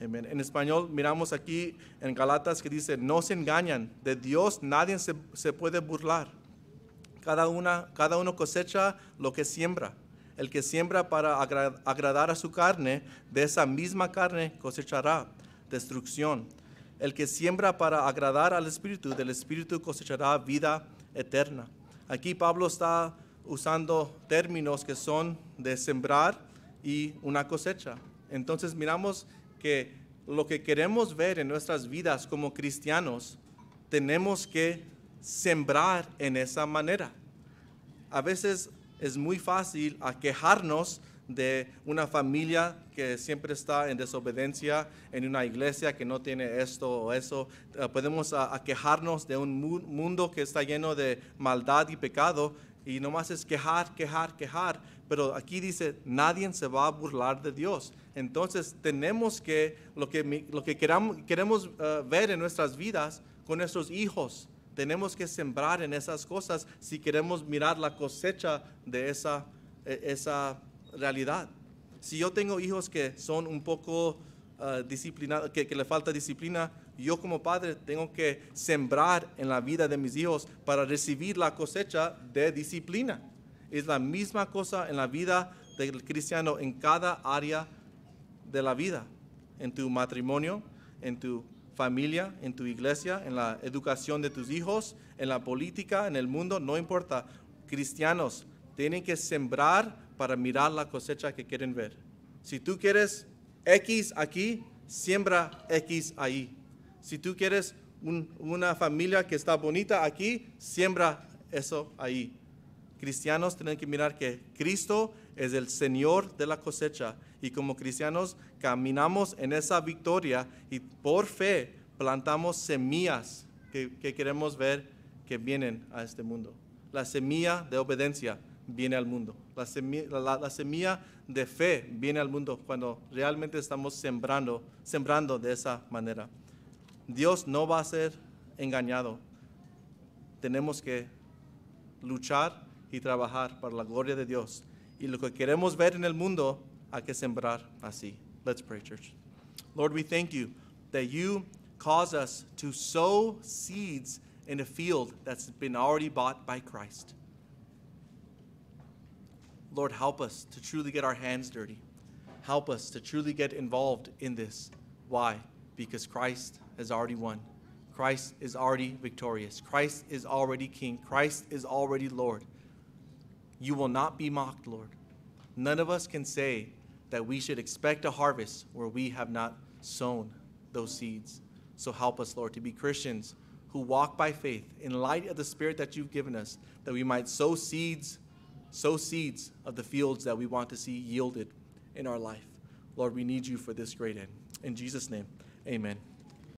En español miramos aquí en Galatas que dice, no se engañan, de Dios nadie se, puede burlar. Cada, una, cada uno cosecha lo que siembra. El que siembra para agradar a su carne, de esa misma carne cosechará destrucción. El que siembra para agradar al Espíritu, del Espíritu cosechará vida eterna. Aquí Pablo está usando términos que son de sembrar y una cosecha. Entonces miramos que lo que queremos ver en nuestras vidas como cristianos, tenemos que sembrar en esa manera. A veces es muy fácil aquejarnos de una familia que siempre está en desobediencia, en una iglesia que no tiene esto o eso. Eh, podemos aquejarnos de un mundo que está lleno de maldad y pecado y no más es quejar, quejar, quejar. Pero aquí dice, nadie se va a burlar de Dios. Entonces tenemos que, lo que, lo que queramos, queremos eh, ver en nuestras vidas con nuestros hijos, tenemos que sembrar en esas cosas si queremos mirar la cosecha de esa, e, esa realidad. Si yo tengo hijos que son un poco Ah, disciplina, que, le falta disciplina, yo como padre tengo que sembrar en la vida de mis hijos para recibir la cosecha de disciplina. Es la misma cosa en la vida del cristiano, en cada área de la vida, en tu matrimonio, en tu familia, en tu iglesia, en la educación de tus hijos, en la política, en el mundo, no importa. Cristianos tienen que sembrar para mirar la cosecha que quieren ver. Si tú quieres X aquí, siembra X ahí. Si tú quieres una familia que está bonita aquí, siembra eso ahí. Cristianos tienen que mirar que Cristo es el Señor de la cosecha y como cristianos caminamos en esa victoria y por fe plantamos semillas que, que queremos ver que vienen a este mundo. La semilla de obediencia viene al mundo. La semilla, de fe viene al mundo cuando realmente estamos sembrando, sembrando de esa manera. Dios no va a ser engañado. Tenemos que luchar y trabajar para la gloria de Dios. Y lo que queremos ver en el mundo, hay que sembrar así. Let's pray, church. Lord, we thank you that you cause us to sow seeds in a field that's been already bought by Christ. Lord, help us to truly get our hands dirty. Help us to truly get involved in this. Why? Because Christ has already won. Christ is already victorious. Christ is already King. Christ is already Lord. You will not be mocked, Lord. None of us can say that we should expect a harvest where we have not sown those seeds. So help us, Lord, to be Christians who walk by faith in light of the Spirit that you've given us, that we might sow seeds sow seeds of the fields that we want to see yielded in our life. Lord, we need you for this great end. In Jesus' name, amen.